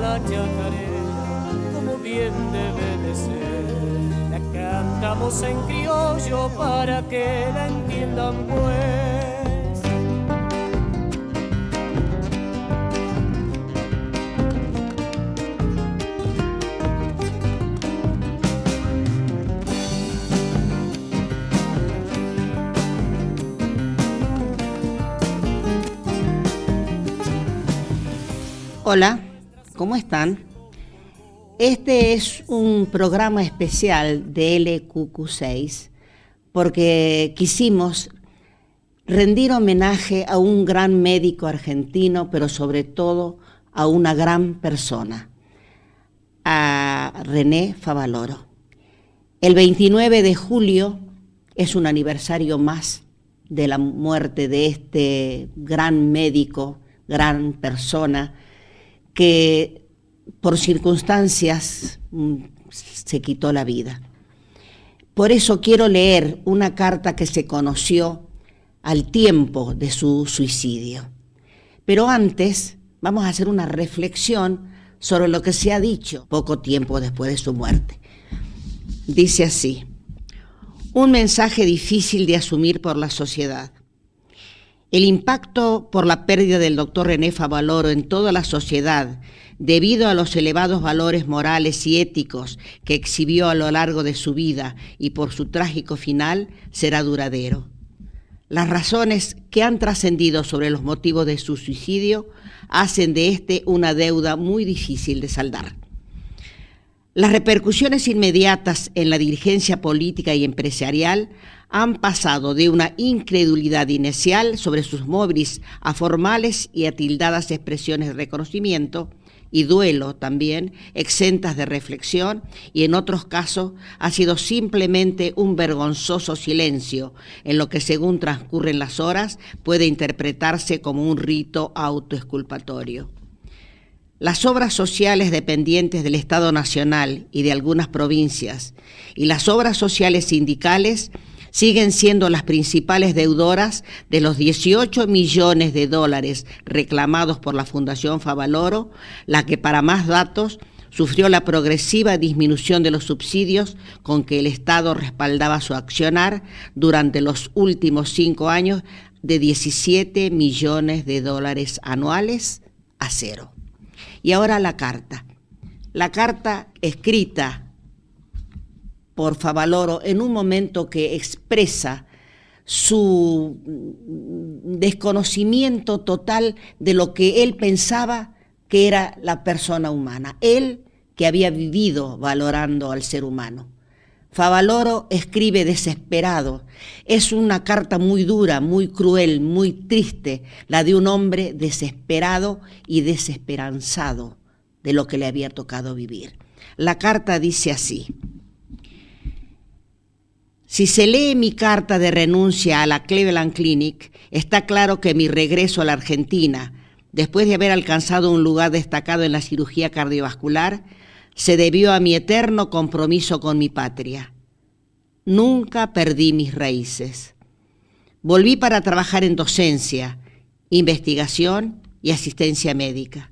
la chacarera, como bien debe de ser. La cantamos en criollo para que la entiendan pues. Hola, ¿cómo están? Este es un programa especial de LQQ6 porque quisimos rendir homenaje a un gran médico argentino, pero sobre todo a una gran persona, a René Favaloro. El 29 de julio es un aniversario más de la muerte de este gran médico, gran persona, que por circunstancias mm, se quitó la vida. Por eso quiero leer una carta que se conoció al tiempo de su suicidio. Pero antes vamos a hacer una reflexión sobre lo que se ha dicho poco tiempo después de su muerte. Dice así, un mensaje difícil de asumir por la sociedad. El impacto por la pérdida del doctor René Favaloro en toda la sociedad debido a los elevados valores morales y éticos que exhibió a lo largo de su vida y por su trágico final, será duradero. Las razones que han trascendido sobre los motivos de su suicidio hacen de este una deuda muy difícil de saldar. Las repercusiones inmediatas en la dirigencia política y empresarial han pasado de una incredulidad inicial sobre sus móviles a formales y atildadas expresiones de reconocimiento, y duelo también, exentas de reflexión y en otros casos ha sido simplemente un vergonzoso silencio, en lo que según transcurren las horas puede interpretarse como un rito autoexculpatorio. Las obras sociales dependientes del Estado Nacional y de algunas provincias y las obras sociales sindicales siguen siendo las principales deudoras de los 18 millones de dólares reclamados por la Fundación Favaloro, la que para más datos sufrió la progresiva disminución de los subsidios con que el Estado respaldaba su accionar durante los últimos cinco años de 17 millones de dólares anuales a cero. Y ahora la carta. La carta escrita por Favaloro en un momento que expresa su desconocimiento total de lo que él pensaba que era la persona humana, él que había vivido valorando al ser humano. Favaloro escribe desesperado. Es una carta muy dura, muy cruel, muy triste, la de un hombre desesperado y desesperanzado de lo que le había tocado vivir. La carta dice así, si se lee mi carta de renuncia a la Cleveland Clinic, está claro que mi regreso a la Argentina, después de haber alcanzado un lugar destacado en la cirugía cardiovascular, se debió a mi eterno compromiso con mi patria. Nunca perdí mis raíces. Volví para trabajar en docencia, investigación y asistencia médica.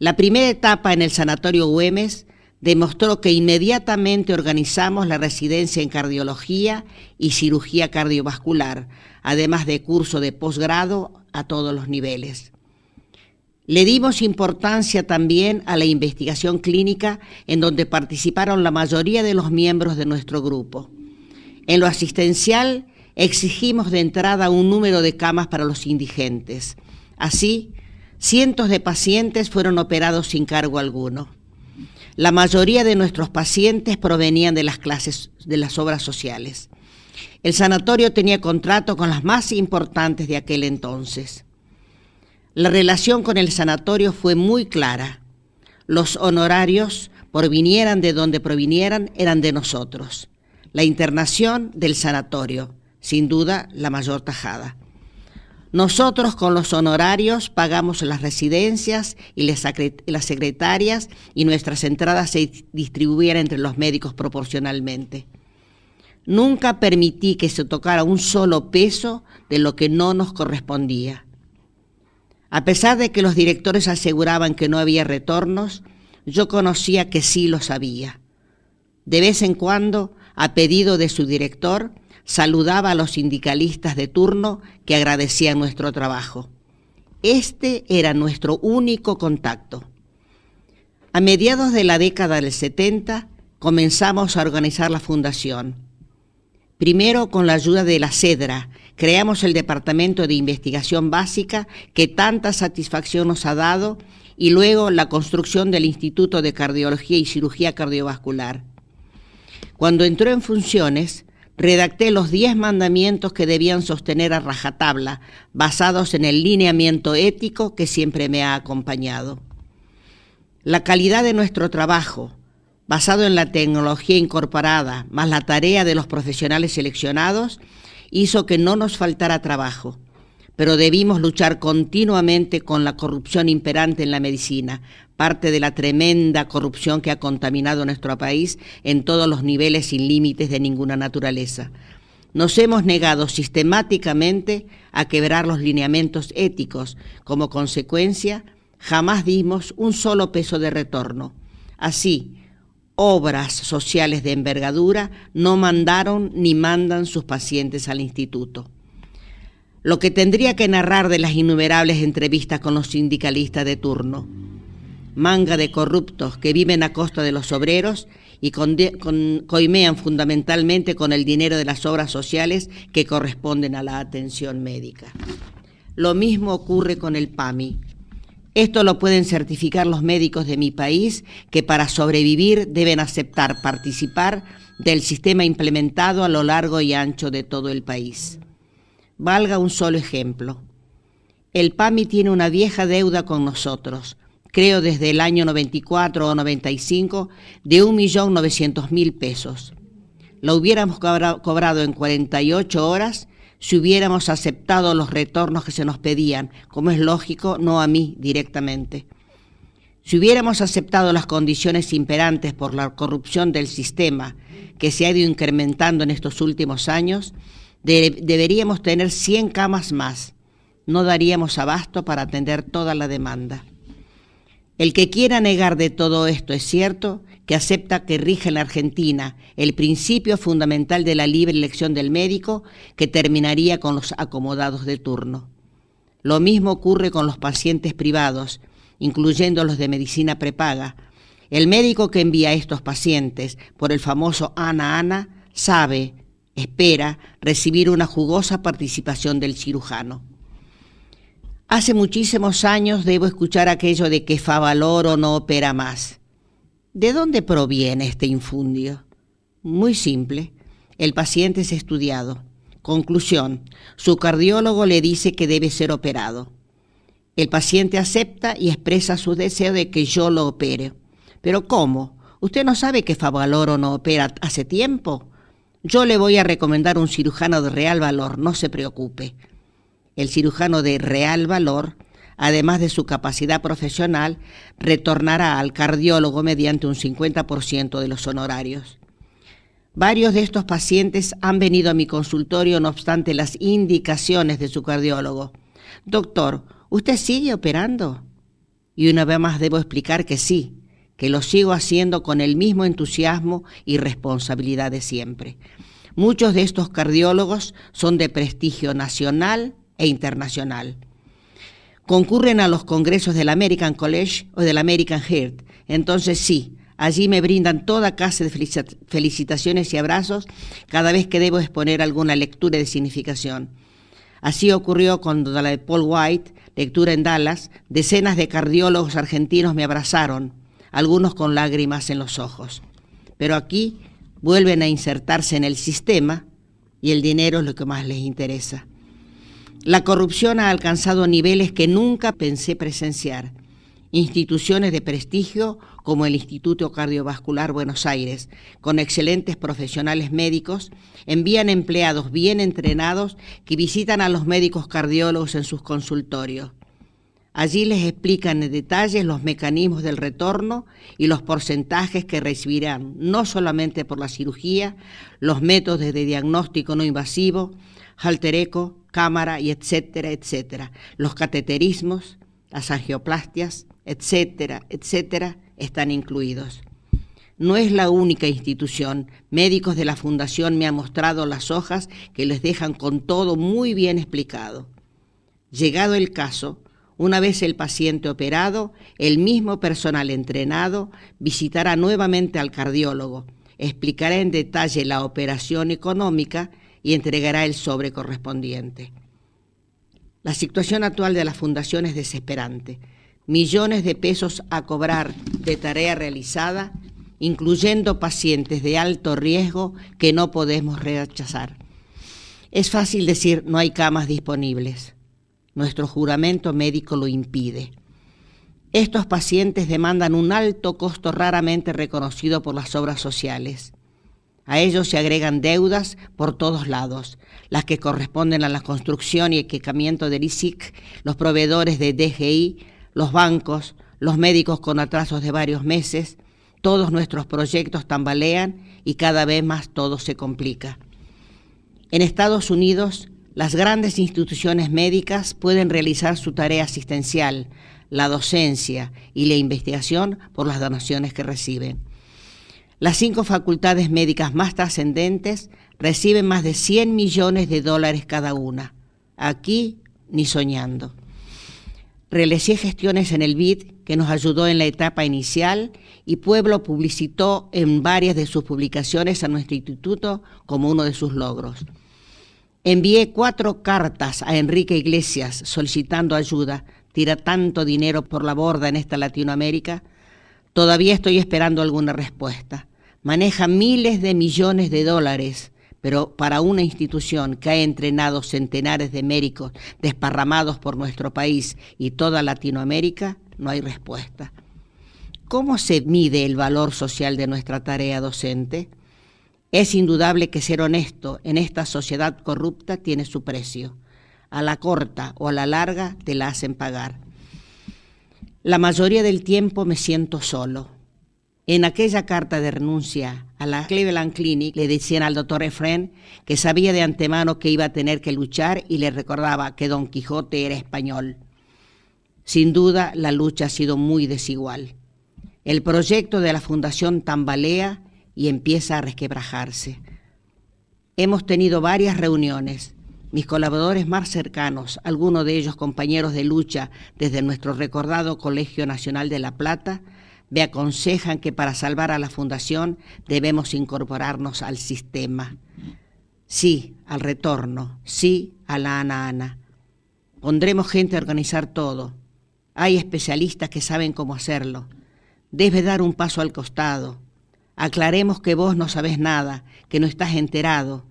La primera etapa en el Sanatorio Güemes demostró que inmediatamente organizamos la residencia en cardiología y cirugía cardiovascular, además de curso de posgrado a todos los niveles. Le dimos importancia también a la investigación clínica en donde participaron la mayoría de los miembros de nuestro grupo. En lo asistencial exigimos de entrada un número de camas para los indigentes. Así, cientos de pacientes fueron operados sin cargo alguno. La mayoría de nuestros pacientes provenían de las clases de las obras sociales. El sanatorio tenía contrato con las más importantes de aquel entonces. La relación con el sanatorio fue muy clara. Los honorarios, por vinieran de donde provinieran, eran de nosotros. La internación del sanatorio, sin duda la mayor tajada. Nosotros con los honorarios pagamos las residencias y las secretarias y nuestras entradas se distribuían entre los médicos proporcionalmente. Nunca permití que se tocara un solo peso de lo que no nos correspondía. A pesar de que los directores aseguraban que no había retornos, yo conocía que sí los había. De vez en cuando, a pedido de su director, saludaba a los sindicalistas de turno que agradecían nuestro trabajo. Este era nuestro único contacto. A mediados de la década del 70 comenzamos a organizar la fundación. Primero, con la ayuda de la CEDRA, creamos el Departamento de Investigación Básica que tanta satisfacción nos ha dado y luego la construcción del Instituto de Cardiología y Cirugía Cardiovascular. Cuando entró en funciones, redacté los diez mandamientos que debían sostener a rajatabla, basados en el lineamiento ético que siempre me ha acompañado. La calidad de nuestro trabajo, basado en la tecnología incorporada, más la tarea de los profesionales seleccionados, hizo que no nos faltara trabajo, pero debimos luchar continuamente con la corrupción imperante en la medicina parte de la tremenda corrupción que ha contaminado nuestro país en todos los niveles sin límites de ninguna naturaleza. Nos hemos negado sistemáticamente a quebrar los lineamientos éticos. Como consecuencia, jamás dimos un solo peso de retorno. Así, obras sociales de envergadura no mandaron ni mandan sus pacientes al instituto. Lo que tendría que narrar de las innumerables entrevistas con los sindicalistas de turno manga de corruptos que viven a costa de los obreros y coimean fundamentalmente con el dinero de las obras sociales que corresponden a la atención médica. Lo mismo ocurre con el PAMI. Esto lo pueden certificar los médicos de mi país, que para sobrevivir deben aceptar participar del sistema implementado a lo largo y ancho de todo el país. Valga un solo ejemplo. El PAMI tiene una vieja deuda con nosotros, creo desde el año 94 o 95, de 1.900.000 pesos. ¿Lo hubiéramos cobrado en 48 horas si hubiéramos aceptado los retornos que se nos pedían, como es lógico, no a mí directamente. Si hubiéramos aceptado las condiciones imperantes por la corrupción del sistema que se ha ido incrementando en estos últimos años, deberíamos tener 100 camas más. No daríamos abasto para atender toda la demanda. El que quiera negar de todo esto es cierto que acepta que rige en Argentina el principio fundamental de la libre elección del médico que terminaría con los acomodados de turno. Lo mismo ocurre con los pacientes privados, incluyendo los de medicina prepaga. El médico que envía a estos pacientes por el famoso Ana Ana sabe, espera, recibir una jugosa participación del cirujano. Hace muchísimos años debo escuchar aquello de que Favaloro no opera más. ¿De dónde proviene este infundio? Muy simple. El paciente es estudiado. Conclusión. Su cardiólogo le dice que debe ser operado. El paciente acepta y expresa su deseo de que yo lo opere. Pero ¿cómo? ¿Usted no sabe que Favaloro no opera hace tiempo? Yo le voy a recomendar un cirujano de real valor, no se preocupe el cirujano de real valor, además de su capacidad profesional, retornará al cardiólogo mediante un 50% de los honorarios. Varios de estos pacientes han venido a mi consultorio no obstante las indicaciones de su cardiólogo. Doctor, ¿usted sigue operando? Y una vez más debo explicar que sí, que lo sigo haciendo con el mismo entusiasmo y responsabilidad de siempre. Muchos de estos cardiólogos son de prestigio nacional e internacional. Concurren a los congresos del American College o del American Heart. Entonces sí, allí me brindan toda clase de felicitaciones y abrazos cada vez que debo exponer alguna lectura de significación. Así ocurrió con la de Paul White, lectura en Dallas, decenas de cardiólogos argentinos me abrazaron, algunos con lágrimas en los ojos. Pero aquí vuelven a insertarse en el sistema y el dinero es lo que más les interesa. La corrupción ha alcanzado niveles que nunca pensé presenciar. Instituciones de prestigio como el Instituto Cardiovascular Buenos Aires, con excelentes profesionales médicos, envían empleados bien entrenados que visitan a los médicos cardiólogos en sus consultorios. Allí les explican en detalle los mecanismos del retorno y los porcentajes que recibirán, no solamente por la cirugía, los métodos de diagnóstico no invasivo, halter eco, cámara y etcétera, etcétera. Los cateterismos, las angioplastias, etcétera, etcétera, están incluidos. No es la única institución. Médicos de la Fundación me han mostrado las hojas que les dejan con todo muy bien explicado. Llegado el caso, una vez el paciente operado, el mismo personal entrenado visitará nuevamente al cardiólogo, explicará en detalle la operación económica y entregará el sobre correspondiente. La situación actual de la fundación es desesperante. Millones de pesos a cobrar de tarea realizada, incluyendo pacientes de alto riesgo que no podemos rechazar. Es fácil decir no hay camas disponibles. Nuestro juramento médico lo impide. Estos pacientes demandan un alto costo raramente reconocido por las obras sociales. A ellos se agregan deudas por todos lados, las que corresponden a la construcción y equipamiento del ISIC, los proveedores de DGI, los bancos, los médicos con atrasos de varios meses. Todos nuestros proyectos tambalean y cada vez más todo se complica. En Estados Unidos, las grandes instituciones médicas pueden realizar su tarea asistencial, la docencia y la investigación por las donaciones que reciben. Las cinco facultades médicas más trascendentes reciben más de 100 millones de dólares cada una. Aquí ni soñando. Realicé gestiones en el BID que nos ayudó en la etapa inicial y Pueblo publicitó en varias de sus publicaciones a nuestro instituto como uno de sus logros. Envié cuatro cartas a Enrique Iglesias solicitando ayuda. Tira tanto dinero por la borda en esta Latinoamérica. Todavía estoy esperando alguna respuesta maneja miles de millones de dólares, pero para una institución que ha entrenado centenares de médicos desparramados por nuestro país y toda Latinoamérica, no hay respuesta. ¿Cómo se mide el valor social de nuestra tarea docente? Es indudable que ser honesto en esta sociedad corrupta tiene su precio. A la corta o a la larga te la hacen pagar. La mayoría del tiempo me siento solo en aquella carta de renuncia a la Cleveland Clinic le decían al doctor Efren que sabía de antemano que iba a tener que luchar y le recordaba que Don Quijote era español. Sin duda, la lucha ha sido muy desigual. El proyecto de la fundación tambalea y empieza a resquebrajarse. Hemos tenido varias reuniones. Mis colaboradores más cercanos, algunos de ellos compañeros de lucha desde nuestro recordado Colegio Nacional de La Plata, me aconsejan que para salvar a la fundación debemos incorporarnos al sistema. Sí, al retorno, sí, a la ANA ANA. Pondremos gente a organizar todo. Hay especialistas que saben cómo hacerlo. Debes dar un paso al costado. Aclaremos que vos no sabes nada, que no estás enterado.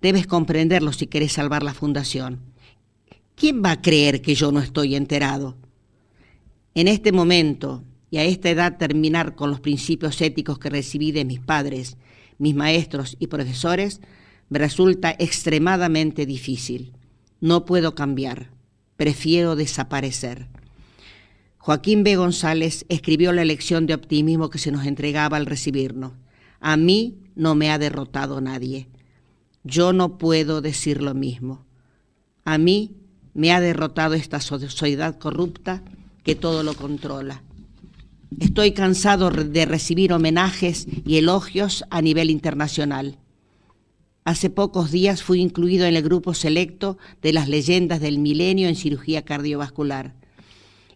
Debes comprenderlo si querés salvar la fundación. ¿Quién va a creer que yo no estoy enterado? En este momento, y a esta edad terminar con los principios éticos que recibí de mis padres, mis maestros y profesores, me resulta extremadamente difícil. No puedo cambiar, prefiero desaparecer. Joaquín B. González escribió la lección de optimismo que se nos entregaba al recibirnos. A mí no me ha derrotado nadie. Yo no puedo decir lo mismo. A mí me ha derrotado esta sociedad corrupta que todo lo controla Estoy cansado de recibir homenajes y elogios a nivel internacional. Hace pocos días fui incluido en el grupo selecto de las leyendas del milenio en cirugía cardiovascular.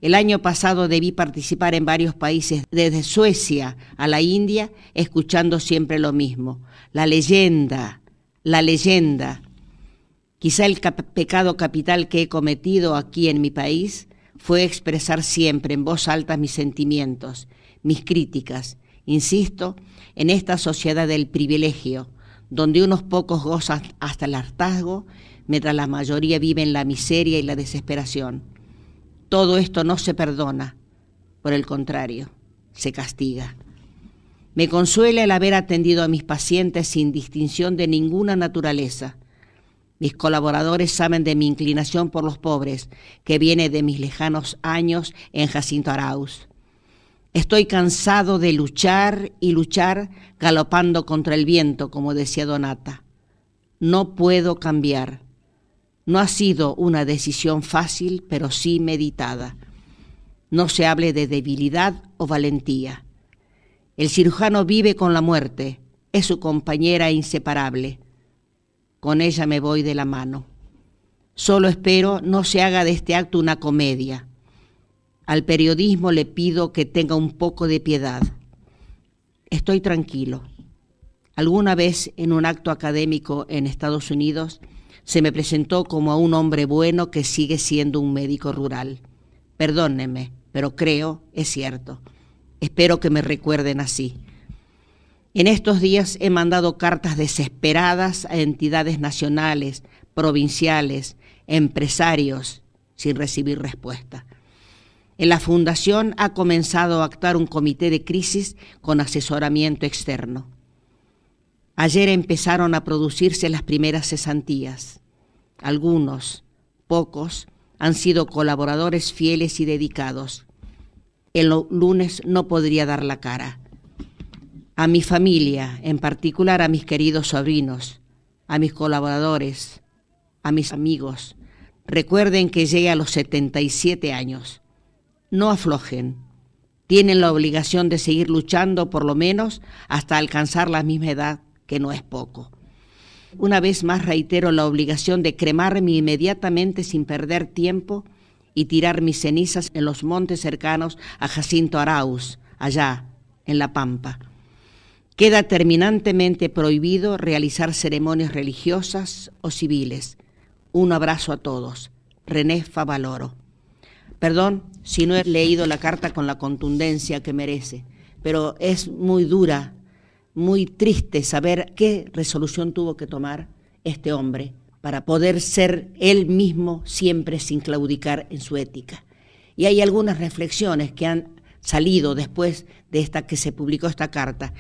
El año pasado debí participar en varios países, desde Suecia a la India, escuchando siempre lo mismo. La leyenda, la leyenda. Quizá el pecado capital que he cometido aquí en mi país fue expresar siempre en voz alta mis sentimientos, mis críticas, insisto, en esta sociedad del privilegio, donde unos pocos gozan hasta el hartazgo, mientras la mayoría vive en la miseria y la desesperación. Todo esto no se perdona, por el contrario, se castiga. Me consuela el haber atendido a mis pacientes sin distinción de ninguna naturaleza, mis colaboradores saben de mi inclinación por los pobres, que viene de mis lejanos años en Jacinto Arauz. Estoy cansado de luchar y luchar galopando contra el viento, como decía Donata. No puedo cambiar. No ha sido una decisión fácil, pero sí meditada. No se hable de debilidad o valentía. El cirujano vive con la muerte, es su compañera inseparable con ella me voy de la mano. Solo espero no se haga de este acto una comedia. Al periodismo le pido que tenga un poco de piedad. Estoy tranquilo. Alguna vez en un acto académico en Estados Unidos se me presentó como a un hombre bueno que sigue siendo un médico rural. Perdónenme, pero creo, es cierto. Espero que me recuerden así. En estos días he mandado cartas desesperadas a entidades nacionales, provinciales, empresarios, sin recibir respuesta. En la Fundación ha comenzado a actuar un comité de crisis con asesoramiento externo. Ayer empezaron a producirse las primeras cesantías. Algunos, pocos, han sido colaboradores fieles y dedicados. El lunes no podría dar la cara a mi familia, en particular a mis queridos sobrinos, a mis colaboradores, a mis amigos. Recuerden que llegué a los 77 años. No aflojen. Tienen la obligación de seguir luchando por lo menos hasta alcanzar la misma edad, que no es poco. Una vez más reitero la obligación de cremarme inmediatamente sin perder tiempo y tirar mis cenizas en los montes cercanos a Jacinto Arauz, allá, en La Pampa. Queda terminantemente prohibido realizar ceremonias religiosas o civiles. Un abrazo a todos. René Favaloro. Perdón si no he leído la carta con la contundencia que merece, pero es muy dura, muy triste saber qué resolución tuvo que tomar este hombre para poder ser él mismo siempre sin claudicar en su ética. Y hay algunas reflexiones que han salido después de esta que se publicó esta carta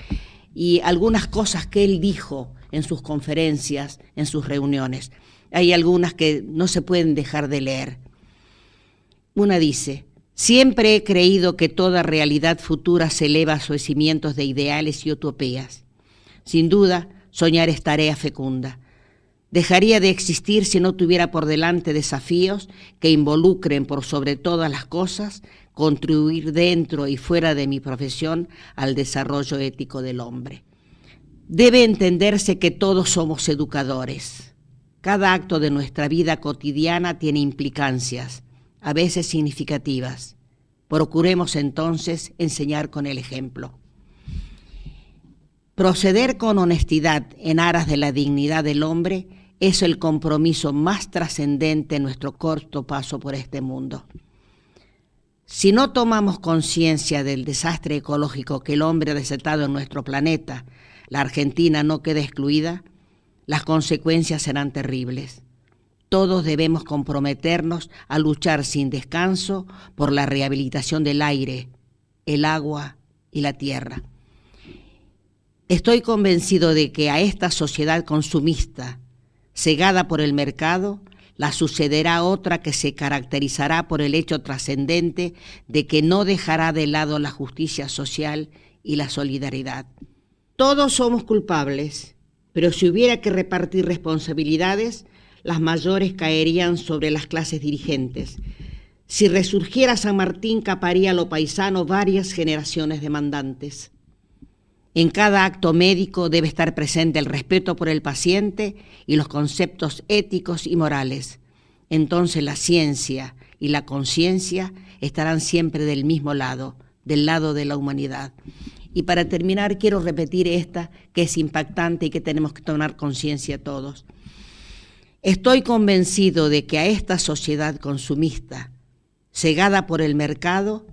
y algunas cosas que él dijo en sus conferencias, en sus reuniones. Hay algunas que no se pueden dejar de leer. Una dice, siempre he creído que toda realidad futura se eleva a suecimientos cimientos de ideales y utopías. Sin duda, soñar es tarea fecunda. Dejaría de existir si no tuviera por delante desafíos que involucren por sobre todas las cosas contribuir dentro y fuera de mi profesión al desarrollo ético del hombre. Debe entenderse que todos somos educadores. Cada acto de nuestra vida cotidiana tiene implicancias, a veces significativas. Procuremos entonces enseñar con el ejemplo. Proceder con honestidad en aras de la dignidad del hombre es el compromiso más trascendente en nuestro corto paso por este mundo. Si no tomamos conciencia del desastre ecológico que el hombre ha desatado en nuestro planeta, la Argentina no queda excluida, las consecuencias serán terribles. Todos debemos comprometernos a luchar sin descanso por la rehabilitación del aire, el agua y la tierra. Estoy convencido de que a esta sociedad consumista, cegada por el mercado, la sucederá otra que se caracterizará por el hecho trascendente de que no dejará de lado la justicia social y la solidaridad. Todos somos culpables, pero si hubiera que repartir responsabilidades, las mayores caerían sobre las clases dirigentes. Si resurgiera San Martín, caparía a lo paisano varias generaciones demandantes. En cada acto médico debe estar presente el respeto por el paciente y los conceptos éticos y morales. Entonces la ciencia y la conciencia estarán siempre del mismo lado, del lado de la humanidad. Y para terminar, quiero repetir esta que es impactante y que tenemos que tomar conciencia todos. Estoy convencido de que a esta sociedad consumista, cegada por el mercado,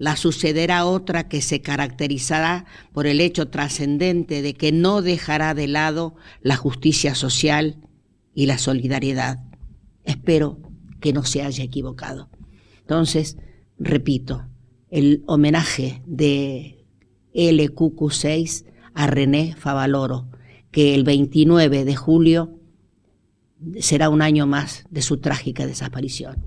la sucederá otra que se caracterizará por el hecho trascendente de que no dejará de lado la justicia social y la solidaridad. Espero que no se haya equivocado. Entonces, repito, el homenaje de LQQ6 a René Favaloro, que el 29 de julio será un año más de su trágica desaparición.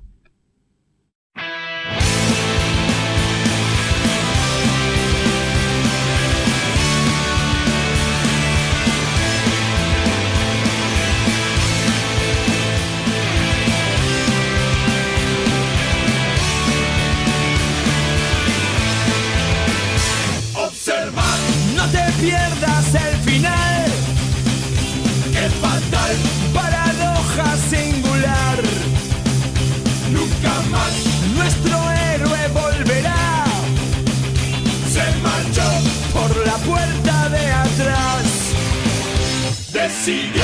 pierdas el final. Es fatal, paradoja singular. Nunca más nuestro héroe volverá. Se marchó por la puerta de atrás. Decidió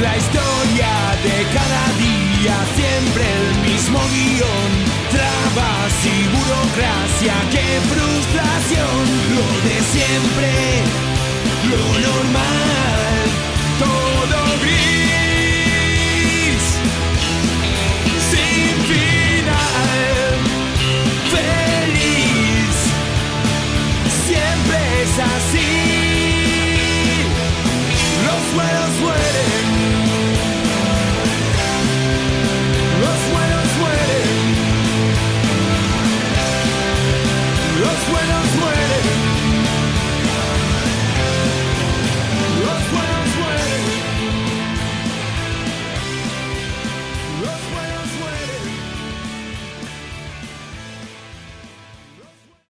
la historia de cada día, siempre el mismo guión. Trabas y burocracia, qué frustración. Lo de siempre, lo normal.